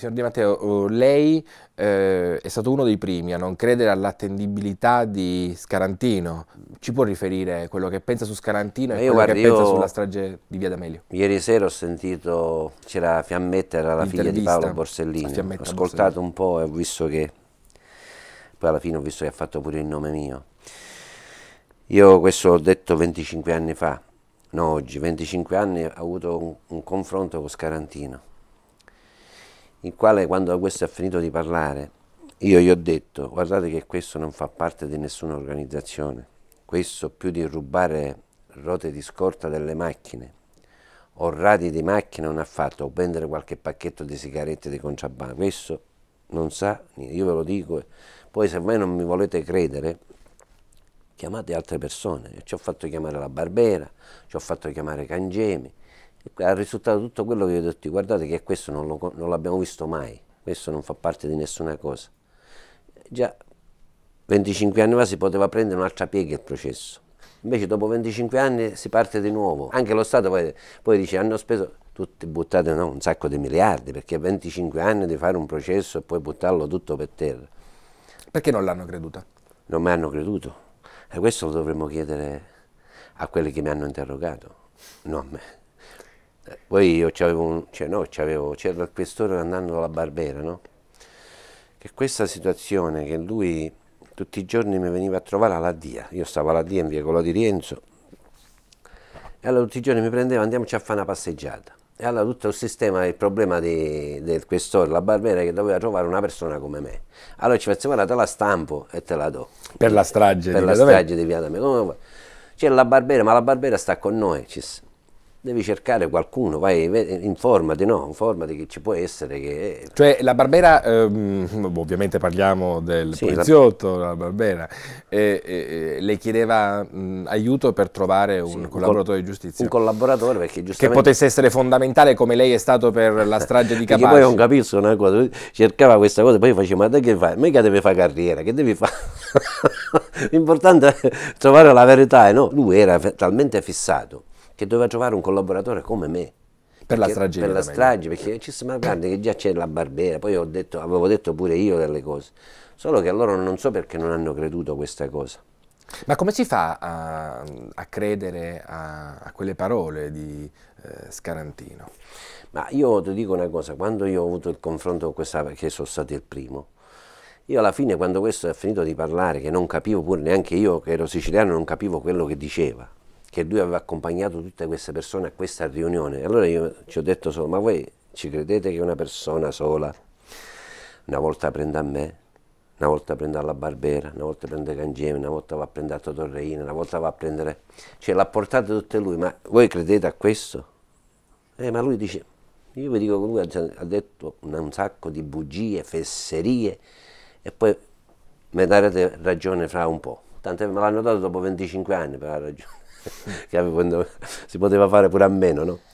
Signor Di Matteo, oh, lei eh, è stato uno dei primi a non credere all'attendibilità di Scarantino. Ci può riferire quello che pensa su Scarantino e quello guardi, che pensa sulla strage di Via D'Amelio? Ieri sera ho sentito, c'era Fiammetta, era la figlia di Paolo Borsellino. Ho ascoltato Borsellino. un po' e ho visto che, poi alla fine ho visto che ha fatto pure il nome mio. Io questo l'ho detto 25 anni fa, no oggi, 25 anni ho avuto un, un confronto con Scarantino il quale quando questo ha finito di parlare, io gli ho detto, guardate che questo non fa parte di nessuna organizzazione, questo più di rubare rote di scorta delle macchine o radi di macchina non ha fatto, o vendere qualche pacchetto di sigarette di contrabbando, questo non sa, io ve lo dico, poi se voi non mi volete credere, chiamate altre persone, ci ho fatto chiamare la Barbera, ci ho fatto chiamare Cangemi, ha risultato tutto quello che io ho detto, guardate che questo non, lo, non l'abbiamo visto mai, questo non fa parte di nessuna cosa. Già 25 anni fa si poteva prendere un'altra piega il processo, invece dopo 25 anni si parte di nuovo, anche lo Stato poi, poi dice hanno speso, tutti buttate no, un sacco di miliardi, perché 25 anni di fare un processo e poi buttarlo tutto per terra. Perché non l'hanno creduta? Non mi hanno creduto, e questo lo dovremmo chiedere a quelli che mi hanno interrogato, non a me. Poi io c'avevo, un, cioè no, c'avevo, c'era il questore andando alla Barbera, no? Che questa situazione che lui tutti i giorni mi veniva a trovare alla DIA, io stavo alla DIA in via Colò di Rienzo, e allora tutti i giorni mi prendeva andiamoci a fare una passeggiata. E allora tutto il sistema, il problema di, del questore, la barbera che doveva trovare una persona come me. Allora ci faceva guarda te la stampo e te la do. Per la strage. Per la strage di via da me. C'è la barbera, ma la barbera sta con noi. Ci, devi cercare qualcuno, vai, informati, no, informati che ci può essere. Che... Cioè la Barbera, ehm, ovviamente parliamo del sì, poliziotto, la, la Barbera, eh, eh, le chiedeva mh, aiuto per trovare un sì, collaboratore un col- di giustizia. Un collaboratore perché giustamente... Che potesse essere fondamentale come lei è stato per la strage di Capaci. poi non capisco una cosa, cercava questa cosa, poi faceva, ma te che fai? Mica deve fare carriera, che devi fare? L'importante è trovare la verità, no? Lui era talmente fissato che doveva trovare un collaboratore come me. Per la strage. Per la strage, perché ci sembra grande che già c'è la barbera, poi detto, avevo detto pure io delle cose, solo che loro non so perché non hanno creduto a questa cosa. Ma come si fa a, a credere a, a, quelle parole di eh, Scarantino? Ma io ti dico una cosa, quando io ho avuto il confronto con questa, perché sono stato il primo, io alla fine quando questo ha finito di parlare, che non capivo pure neanche io che ero siciliano, non capivo quello che diceva, che lui aveva accompagnato tutte queste persone a questa riunione. Allora io ci ho detto solo, ma voi ci credete che una persona sola, una volta prenda a me, una volta prende alla Barbera, una volta prende Cangiemi, una volta va a prendere a Totorreina, una volta va a prendere... Cioè l'ha portata tutte lui, ma voi credete a questo? Eh, ma lui dice, io vi dico che lui ha detto un sacco di bugie, fesserie, e poi mi darete ragione fra un po'. Tanto me l'hanno dato dopo 25 anni per la ragione. che avevo, si poteva fare pure a meno, no?